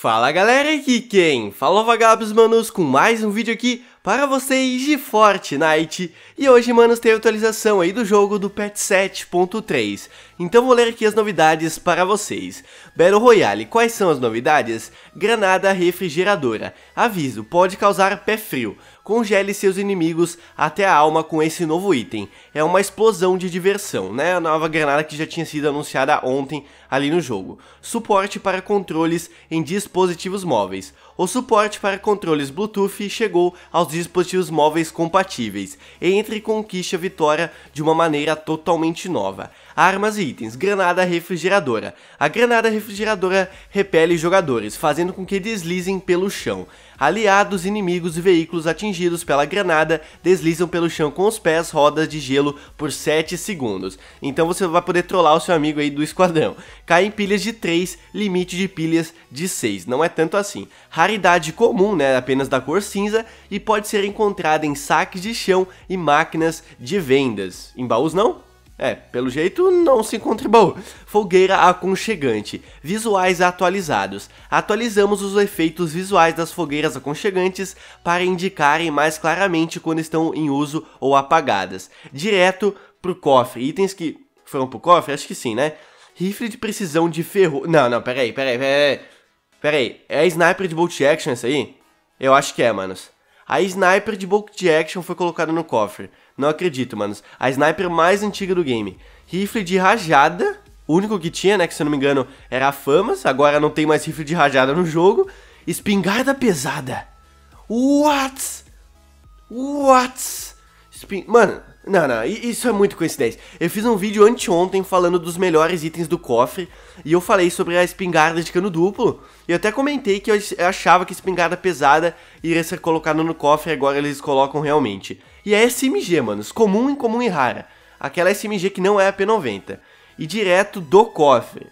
Fala galera, aqui quem? Falou vagabos manos com mais um vídeo aqui para vocês de Fortnite. E hoje, manos, tem a atualização aí do jogo do patch 7.3. Então vou ler aqui as novidades para vocês. Battle Royale, quais são as novidades? Granada refrigeradora. Aviso, pode causar pé frio. Congele seus inimigos até a alma com esse novo item. É uma explosão de diversão, né? A nova granada que já tinha sido anunciada ontem ali no jogo. Suporte para controles em dispositivos móveis. O suporte para controles Bluetooth chegou aos dispositivos móveis compatíveis, e entre conquiste a vitória de uma maneira totalmente nova. Armas e itens, granada refrigeradora. A granada refrigeradora repele jogadores, fazendo com que deslizem pelo chão. Aliados, inimigos e veículos atingidos pela granada deslizam pelo chão com os pés rodas de gelo por 7 segundos. Então você vai poder trollar o seu amigo aí do esquadrão. Cai em pilhas de 3, limite de pilhas de 6. Não é tanto assim. Raridade comum, né? Apenas da cor cinza e pode ser encontrada em saques de chão e máquinas de vendas. Em baús não? É, pelo jeito não se contribuiu. Fogueira aconchegante. Visuais atualizados. Atualizamos os efeitos visuais das fogueiras aconchegantes para indicarem mais claramente quando estão em uso ou apagadas. Direto pro cofre. Itens que foram pro cofre? Acho que sim, né? Rifle de precisão de ferro. Não, não, peraí, peraí, peraí. Peraí, é sniper de bolt action isso aí? Eu acho que é, manos. A sniper de bulk de action foi colocada no cofre. Não acredito, manos. A sniper mais antiga do game. Rifle de rajada. O único que tinha, né? Que se eu não me engano era a Famas. Agora não tem mais rifle de rajada no jogo. Espingarda pesada. What? What? Esping... Mano, não, não, isso é muito coincidência. Eu fiz um vídeo anteontem falando dos melhores itens do cofre e eu falei sobre a espingarda de cano duplo. E até comentei que eu achava que espingarda pesada iria ser colocada no cofre, agora eles colocam realmente. E é SMG, manos, comum, incomum e rara. Aquela SMG que não é a P90. E direto do cofre.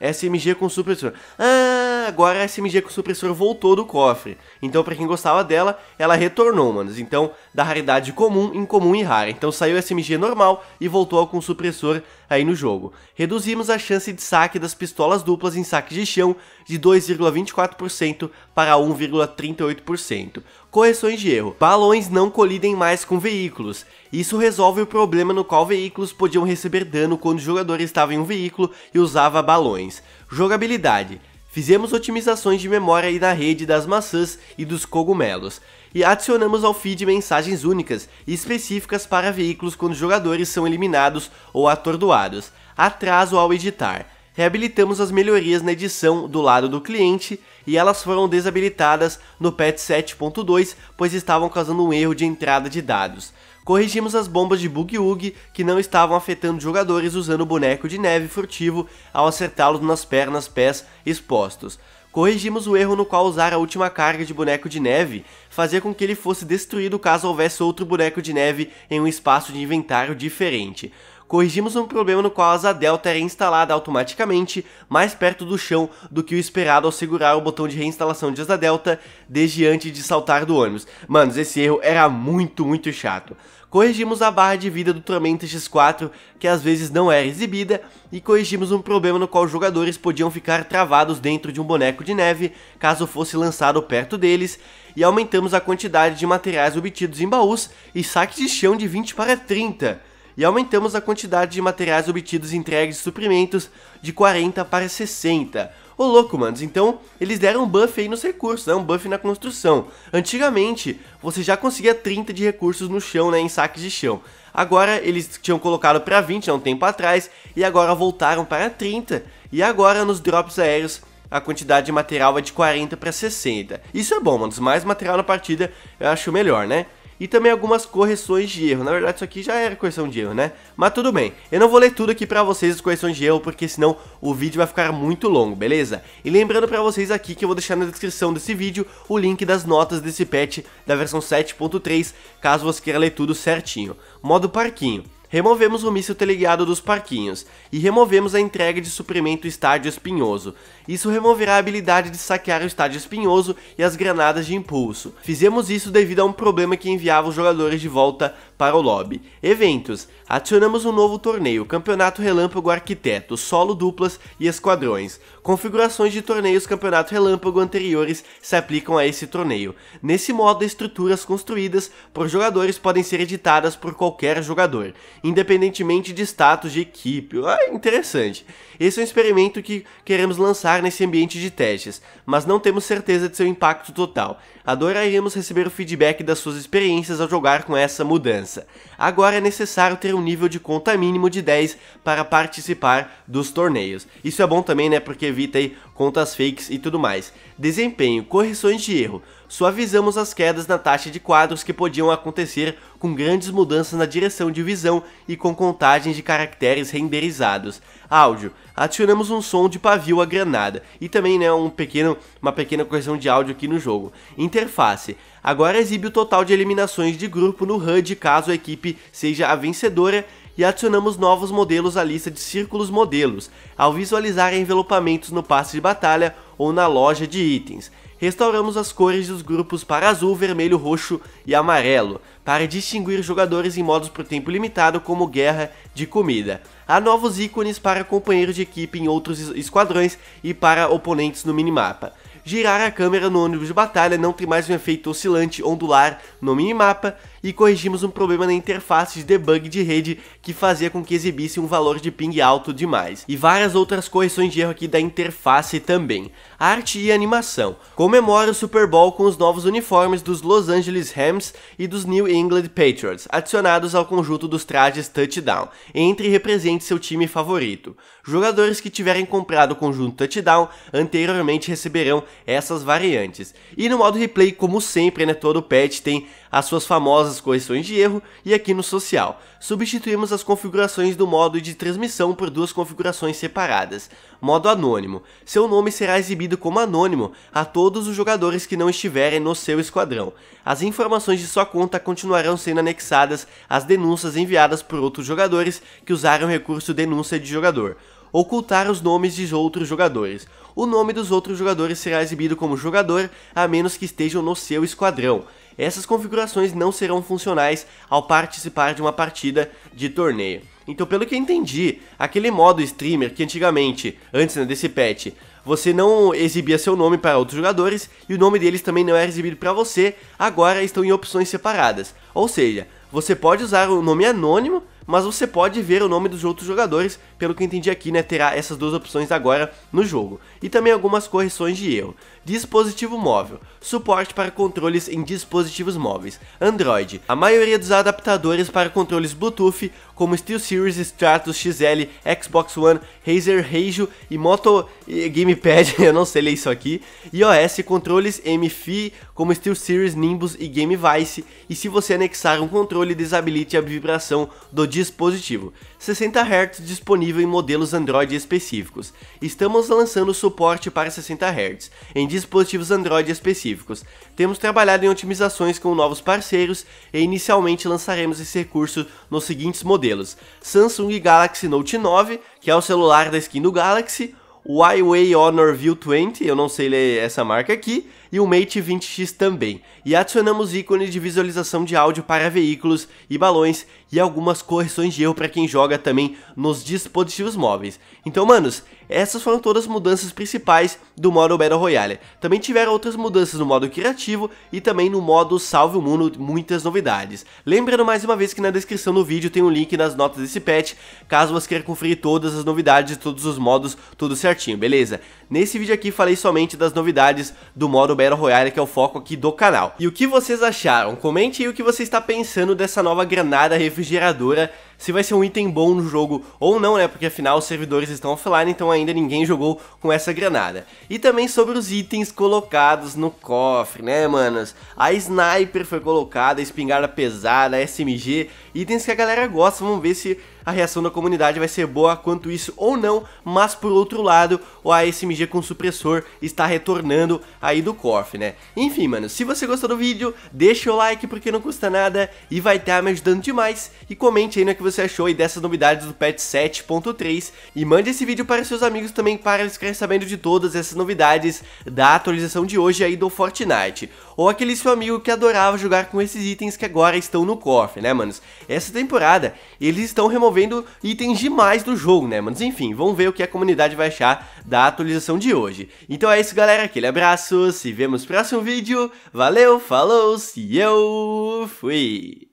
SMG com super... Ah, agora a SMG com supressor voltou do cofre. Então, pra quem gostava dela, ela retornou, manos. Então, da raridade comum em comum e rara. Então, saiu a SMG normal e voltou com supressor aí no jogo. Reduzimos a chance de saque das pistolas duplas em saque de chão de 2,24% para 1,38%. Correções de erro. Balões não colidem mais com veículos. Isso resolve o problema no qual veículos podiam receber dano quando o jogador estava em um veículo e usava balões. Jogabilidade. Fizemos otimizações de memória e na rede das maçãs e dos cogumelos, e adicionamos ao feed mensagens únicas e específicas para veículos quando jogadores são eliminados ou atordoados, atraso ao editar. Reabilitamos as melhorias na edição do lado do cliente e elas foram desabilitadas no patch 7.2, pois estavam causando um erro de entrada de dados corrigimos as bombas de Bug Ug que não estavam afetando jogadores usando o boneco de neve furtivo ao acertá-los nas pernas, pés expostos. Corrigimos o erro no qual usar a última carga de boneco de neve fazia com que ele fosse destruído caso houvesse outro boneco de neve em um espaço de inventário diferente corrigimos um problema no qual a asa delta tá era instalada automaticamente mais perto do chão do que o esperado ao segurar o botão de reinstalação de asa delta desde antes de saltar do ônibus. Manos, esse erro era muito, muito chato. Corrigimos a barra de vida do Tormenta X4, que às vezes não era exibida, e corrigimos um problema no qual jogadores podiam ficar travados dentro de um boneco de neve caso fosse lançado perto deles, e aumentamos a quantidade de materiais obtidos em baús e saques de chão de 20 para 30 e aumentamos a quantidade de materiais obtidos entregues de suprimentos de 40 para 60. Ô louco, manos, então eles deram um buff aí nos recursos, né? um buff na construção. Antigamente, você já conseguia 30 de recursos no chão, né, em saques de chão. Agora eles tinham colocado para 20 há um tempo atrás e agora voltaram para 30. E agora nos drops aéreos a quantidade de material é de 40 para 60. Isso é bom, mano. Mais material na partida eu acho melhor, né? e também algumas correções de erro. Na verdade, isso aqui já era correção de erro, né? Mas tudo bem. Eu não vou ler tudo aqui pra vocês as correções de erro, porque senão o vídeo vai ficar muito longo, beleza? E lembrando pra vocês aqui que eu vou deixar na descrição desse vídeo o link das notas desse patch da versão 7.3, caso você queira ler tudo certinho. Modo parquinho removemos o míssil teleguiado dos parquinhos e removemos a entrega de suprimento estádio espinhoso. Isso removerá a habilidade de saquear o estádio espinhoso e as granadas de impulso. Fizemos isso devido a um problema que enviava os jogadores de volta para o lobby. Eventos. Adicionamos um novo torneio, Campeonato Relâmpago Arquiteto, solo duplas e esquadrões. Configurações de torneios Campeonato Relâmpago anteriores se aplicam a esse torneio. Nesse modo, estruturas construídas por jogadores podem ser editadas por qualquer jogador, independentemente de status de equipe. Ah, interessante. Esse é um experimento que queremos lançar estar nesse ambiente de testes, mas não temos certeza de seu impacto total. Adoraríamos receber o feedback das suas experiências ao jogar com essa mudança. Agora é necessário ter um nível de conta mínimo de 10 para participar dos torneios. Isso é bom também, né, porque evita aí contas fakes e tudo mais. Desempenho, correções de erro suavizamos as quedas na taxa de quadros que podiam acontecer com grandes mudanças na direção de visão e com contagens de caracteres renderizados. Áudio. Adicionamos um som de pavio à granada e também né, um pequeno, uma pequena correção de áudio aqui no jogo. Interface. Agora exibe o total de eliminações de grupo no HUD caso a equipe seja a vencedora e adicionamos novos modelos à lista de círculos modelos. Ao visualizar envelopamentos no passe de batalha, ou na loja de itens. Restauramos as cores dos grupos para azul, vermelho, roxo e amarelo, para distinguir jogadores em modos por tempo limitado como guerra de comida. Há novos ícones para companheiros de equipe em outros esquadrões e para oponentes no minimapa girar a câmera no ônibus de batalha não tem mais um efeito oscilante ondular no minimapa e corrigimos um problema na interface de debug de rede que fazia com que exibisse um valor de ping alto demais. E várias outras correções de erro aqui da interface também. Arte e animação. Comemora o Super Bowl com os novos uniformes dos Los Angeles Rams e dos New England Patriots, adicionados ao conjunto dos trajes touchdown, entre e represente seu time favorito. Jogadores que tiverem comprado o conjunto touchdown anteriormente receberão essas variantes. E no modo replay, como sempre, né, todo patch tem as suas famosas correções de erro e aqui no social. Substituímos as configurações do modo de transmissão por duas configurações separadas. Modo anônimo. Seu nome será exibido como anônimo a todos os jogadores que não estiverem no seu esquadrão. As informações de sua conta continuarão sendo anexadas às denúncias enviadas por outros jogadores que usaram o recurso denúncia de jogador ocultar os nomes dos outros jogadores. O nome dos outros jogadores será exibido como jogador, a menos que estejam no seu esquadrão. Essas configurações não serão funcionais ao participar de uma partida de torneio. Então, pelo que eu entendi, aquele modo streamer que antigamente, antes né, desse patch, você não exibia seu nome para outros jogadores e o nome deles também não era exibido para você, agora estão em opções separadas. Ou seja, você pode usar o nome anônimo mas você pode ver o nome dos outros jogadores, pelo que entendi aqui, né, terá essas duas opções agora no jogo. E também algumas correções de erro. Dispositivo móvel, suporte para controles em dispositivos móveis, Android, a maioria dos adaptadores para controles Bluetooth como SteelSeries, Stratus, XL, Xbox One, Razer Reijo e Moto Gamepad, eu não sei ler isso aqui, iOS, controles MFI, como SteelSeries, Nimbus e Game Vice, e se você anexar um controle, desabilite a vibração do dispositivo. 60 Hz disponível em modelos Android específicos. Estamos lançando suporte para 60 Hz em dispositivos Android específicos. Temos trabalhado em otimizações com novos parceiros e inicialmente lançaremos esse recurso nos seguintes modelos: Samsung Galaxy Note 9, que é o celular da skin do Galaxy, o Huawei Honor View 20, eu não sei ler essa marca aqui, e o Mate 20X também, e adicionamos ícones de visualização de áudio para veículos e balões e algumas correções de erro para quem joga também nos dispositivos móveis. Então, manos, essas foram todas as mudanças principais do modo Battle Royale. Também tiveram outras mudanças no modo criativo e também no modo Salve o Mundo, muitas novidades. Lembrando mais uma vez que na descrição do vídeo tem um link nas notas desse patch, caso você queira conferir todas as novidades, todos os modos, tudo certinho, beleza? Nesse vídeo aqui falei somente das novidades do modo Battle Royale, que é o foco aqui do canal. E o que vocês acharam? Comente aí o que você está pensando dessa nova granada refrigeradora se vai ser um item bom no jogo ou não, né? Porque afinal os servidores estão offline, então ainda ninguém jogou com essa granada. E também sobre os itens colocados no cofre, né, manos? A sniper foi colocada, a espingarda pesada, a SMG, itens que a galera gosta. Vamos ver se a reação da comunidade vai ser boa quanto isso ou não, mas por outro lado, o SMG com supressor está retornando aí do cofre, né? Enfim, mano, se você gostou do vídeo, deixa o like porque não custa nada e vai estar tá me ajudando demais e comente aí no né, que você você achou e dessas novidades do patch 7.3 e mande esse vídeo para seus amigos também para eles ficarem sabendo de todas essas novidades da atualização de hoje aí do Fortnite. Ou aquele seu amigo que adorava jogar com esses itens que agora estão no cofre, né, manos? Essa temporada, eles estão removendo itens demais do jogo, né, manos? Enfim, vamos ver o que a comunidade vai achar da atualização de hoje. Então é isso, galera. Aquele abraço, se vemos no próximo vídeo. Valeu, falou, se eu fui!